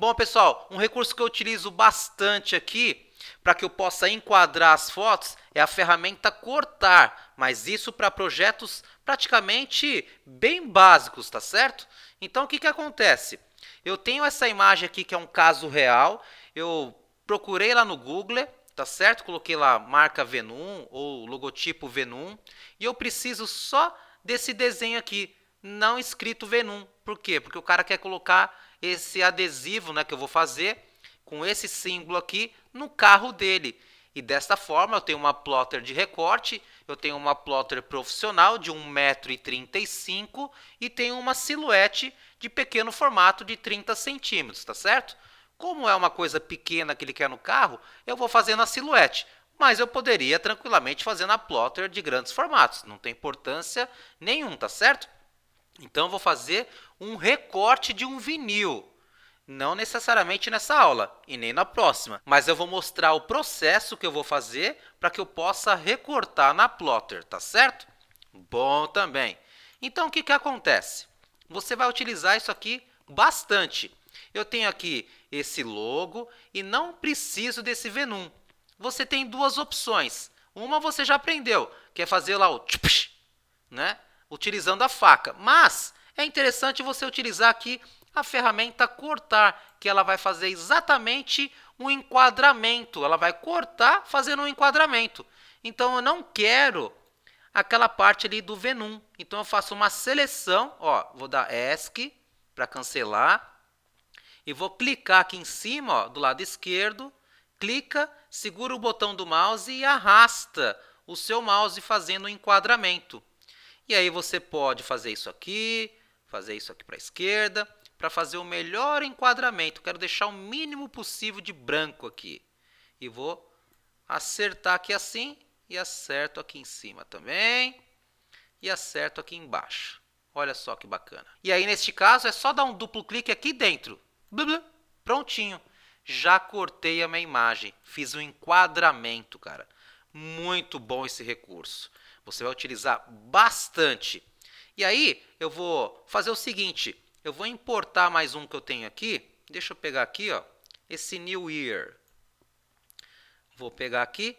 Bom, pessoal, um recurso que eu utilizo bastante aqui para que eu possa enquadrar as fotos é a ferramenta cortar, mas isso para projetos praticamente bem básicos, tá certo? Então o que, que acontece? Eu tenho essa imagem aqui que é um caso real, eu procurei lá no Google, tá certo? Coloquei lá marca Venum ou logotipo Venum e eu preciso só desse desenho aqui, não escrito Venum. Por quê? Porque o cara quer colocar esse adesivo né, que eu vou fazer com esse símbolo aqui no carro dele. E desta forma eu tenho uma plotter de recorte, eu tenho uma plotter profissional de 1,35m e tenho uma silhuete de pequeno formato de 30 centímetros, tá certo? Como é uma coisa pequena que ele quer no carro, eu vou fazer na silhuete, mas eu poderia tranquilamente fazer na plotter de grandes formatos, não tem importância nenhum, tá certo? Então eu vou fazer um recorte de um vinil. Não necessariamente nessa aula e nem na próxima, mas eu vou mostrar o processo que eu vou fazer para que eu possa recortar na plotter, tá certo? Bom também. Então o que, que acontece? Você vai utilizar isso aqui bastante. Eu tenho aqui esse logo e não preciso desse Venom. Você tem duas opções. Uma você já aprendeu, que é fazer lá o tchupsh, né? utilizando a faca. Mas é interessante você utilizar aqui a ferramenta cortar, que ela vai fazer exatamente um enquadramento. Ela vai cortar fazendo um enquadramento. Então, eu não quero aquela parte ali do Venom. Então, eu faço uma seleção. Ó, vou dar ESC para cancelar. E vou clicar aqui em cima, ó, do lado esquerdo. Clica, segura o botão do mouse e arrasta o seu mouse fazendo o um enquadramento. E aí você pode fazer isso aqui, fazer isso aqui para a esquerda, para fazer o melhor enquadramento. Quero deixar o mínimo possível de branco aqui. E vou acertar aqui assim e acerto aqui em cima também e acerto aqui embaixo. Olha só que bacana. E aí, neste caso, é só dar um duplo clique aqui dentro. prontinho. Já cortei a minha imagem. Fiz um enquadramento, cara. Muito bom esse recurso. Você vai utilizar bastante. E aí eu vou fazer o seguinte, eu vou importar mais um que eu tenho aqui. Deixa eu pegar aqui, ó, esse New Year. Vou pegar aqui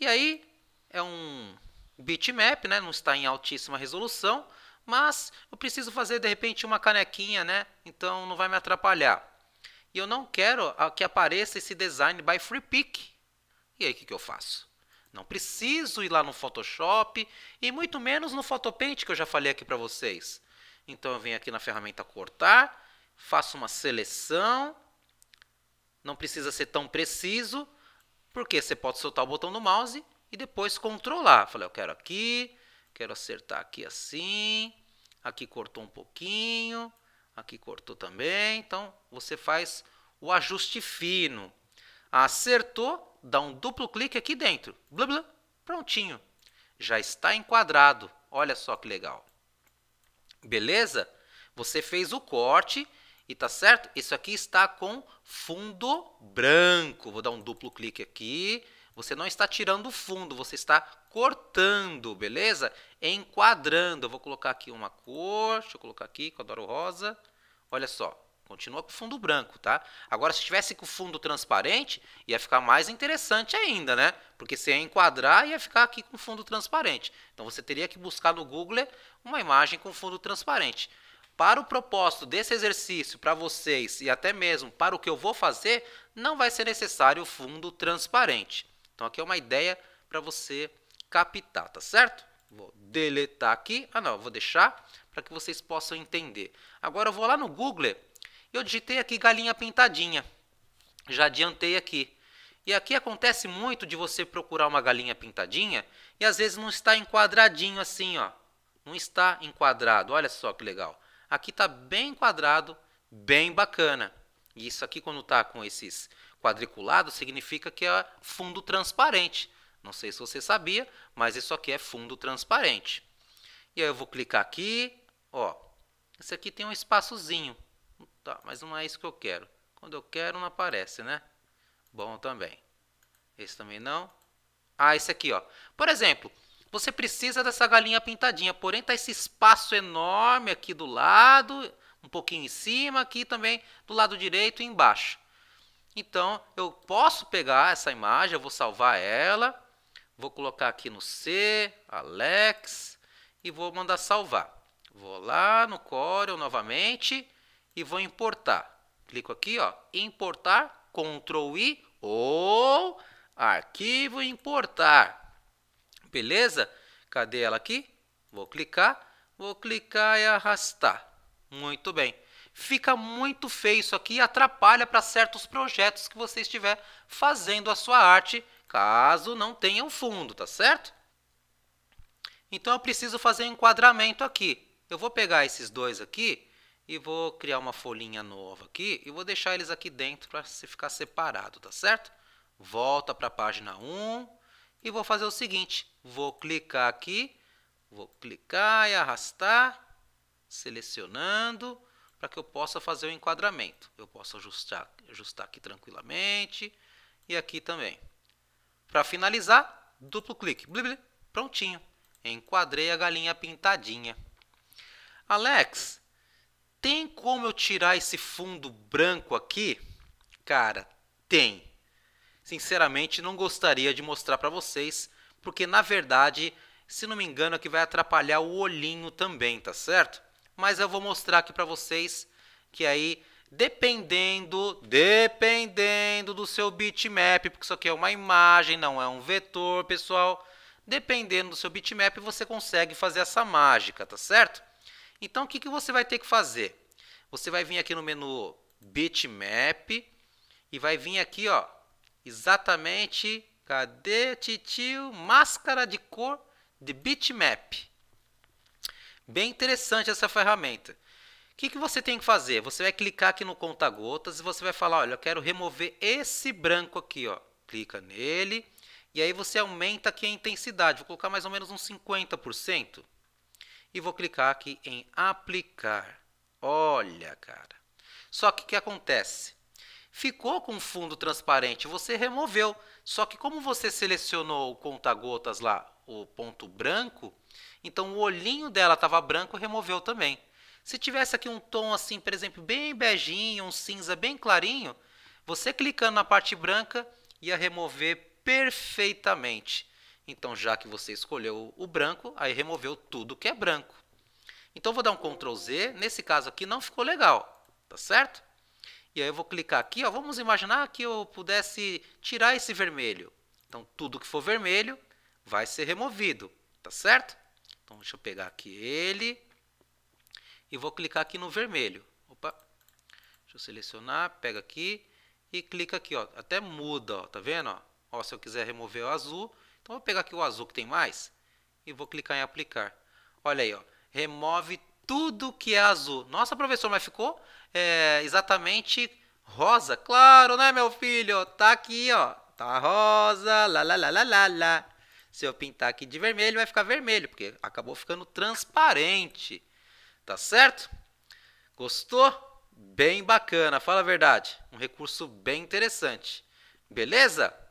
e aí é um bitmap, né? Não está em altíssima resolução, mas eu preciso fazer de repente uma canequinha, né? Então não vai me atrapalhar. E eu não quero ah, que apareça esse design by free pick. E aí o que, que eu faço? Não preciso ir lá no Photoshop e muito menos no Photopaint que eu já falei aqui para vocês. Então eu venho aqui na ferramenta cortar, faço uma seleção. Não precisa ser tão preciso, porque você pode soltar o botão do mouse e depois controlar. Falei, eu quero aqui, quero acertar aqui assim, aqui cortou um pouquinho, aqui cortou também. Então você faz o ajuste fino. Acertou, dá um duplo clique aqui dentro. Blá, blá, prontinho. Já está enquadrado. Olha só que legal. Beleza? Você fez o corte e tá certo? Isso aqui está com fundo branco. Vou dar um duplo clique aqui. Você não está tirando o fundo, você está cortando, beleza? Enquadrando. Eu vou colocar aqui uma cor, deixa eu colocar aqui, que eu adoro rosa. Olha só, Continua com o fundo branco, tá? Agora, se tivesse com o fundo transparente, ia ficar mais interessante ainda, né? Porque se ia enquadrar, ia ficar aqui com fundo transparente. Então, você teria que buscar no Google uma imagem com fundo transparente. Para o propósito desse exercício, para vocês e até mesmo para o que eu vou fazer, não vai ser necessário o fundo transparente. Então, aqui é uma ideia para você captar, tá certo? Vou deletar aqui. Ah, não, vou deixar para que vocês possam entender. Agora, eu vou lá no Google eu digitei aqui galinha pintadinha. Já adiantei aqui. E aqui acontece muito de você procurar uma galinha pintadinha e às vezes não está enquadradinho assim, ó. Não está enquadrado. Olha só que legal. Aqui está bem enquadrado, bem bacana. E isso aqui quando está com esses quadriculados significa que é fundo transparente. Não sei se você sabia, mas isso aqui é fundo transparente. E aí eu vou clicar aqui, ó. Esse aqui tem um espaçozinho. Tá, mas não é isso que eu quero. Quando eu quero, não aparece, né? Bom também. Esse também não. Ah, esse aqui, ó. Por exemplo, você precisa dessa galinha pintadinha, porém tá esse espaço enorme aqui do lado, um pouquinho em cima, aqui também do lado direito e embaixo. Então, eu posso pegar essa imagem, eu vou salvar ela, vou colocar aqui no C, Alex, e vou mandar salvar. Vou lá no Corel novamente, e vou importar. Clico aqui, ó, importar, Ctrl I ou arquivo importar. Beleza? Cadê ela aqui? Vou clicar, vou clicar e arrastar. Muito bem. Fica muito feio isso aqui e atrapalha para certos projetos que você estiver fazendo a sua arte, caso não tenha um fundo, tá certo? Então eu preciso fazer um enquadramento aqui. Eu vou pegar esses dois aqui e vou criar uma folhinha nova aqui e vou deixar eles aqui dentro para se ficar separado, tá certo? Volta para a página 1 e vou fazer o seguinte, vou clicar aqui, vou clicar e arrastar, selecionando para que eu possa fazer o enquadramento. Eu posso ajustar, ajustar aqui tranquilamente e aqui também. Para finalizar, duplo clique, prontinho. Enquadrei a galinha pintadinha. Alex, tem como eu tirar esse fundo branco aqui? Cara, tem. Sinceramente, não gostaria de mostrar para vocês, porque na verdade, se não me engano, aqui é vai atrapalhar o olhinho também, tá certo? Mas eu vou mostrar aqui para vocês que aí, dependendo, dependendo do seu bitmap, porque isso aqui é uma imagem, não é um vetor, pessoal. Dependendo do seu bitmap, você consegue fazer essa mágica, tá certo? Então, o que, que você vai ter que fazer? Você vai vir aqui no menu Bitmap e vai vir aqui, ó, exatamente, cadê, titio? Máscara de cor de Bitmap. Bem interessante essa ferramenta. O que, que você tem que fazer? Você vai clicar aqui no conta-gotas e você vai falar, olha, eu quero remover esse branco aqui, ó. Clica nele e aí você aumenta aqui a intensidade. Vou colocar mais ou menos uns 50% e vou clicar aqui em aplicar. Olha, cara. Só que o que acontece? Ficou com fundo transparente, você removeu. Só que como você selecionou o conta-gotas lá, o ponto branco, então o olhinho dela estava branco, removeu também. Se tivesse aqui um tom assim, por exemplo, bem beijinho, um cinza bem clarinho, você clicando na parte branca ia remover perfeitamente. Então, já que você escolheu o branco, aí removeu tudo que é branco. Então, vou dar um Ctrl Z. Nesse caso aqui, não ficou legal, tá certo? E aí eu vou clicar aqui, ó, vamos imaginar que eu pudesse tirar esse vermelho. Então, tudo que for vermelho vai ser removido, tá certo? Então, deixa eu pegar aqui ele e vou clicar aqui no vermelho. Opa, deixa eu selecionar, pega aqui e clica aqui, ó, até muda, ó, tá vendo? Ó? ó, se eu quiser remover o azul, então, eu vou pegar aqui o azul que tem mais e vou clicar em aplicar. Olha aí, ó, remove tudo que é azul. Nossa, professor, mas ficou é, exatamente rosa? Claro, né, meu filho? Tá aqui, ó. Tá rosa, lá, lá, lá, lá, lá, lá. Se eu pintar aqui de vermelho, vai ficar vermelho, porque acabou ficando transparente. Tá certo? Gostou? Bem bacana, fala a verdade. Um recurso bem interessante. Beleza?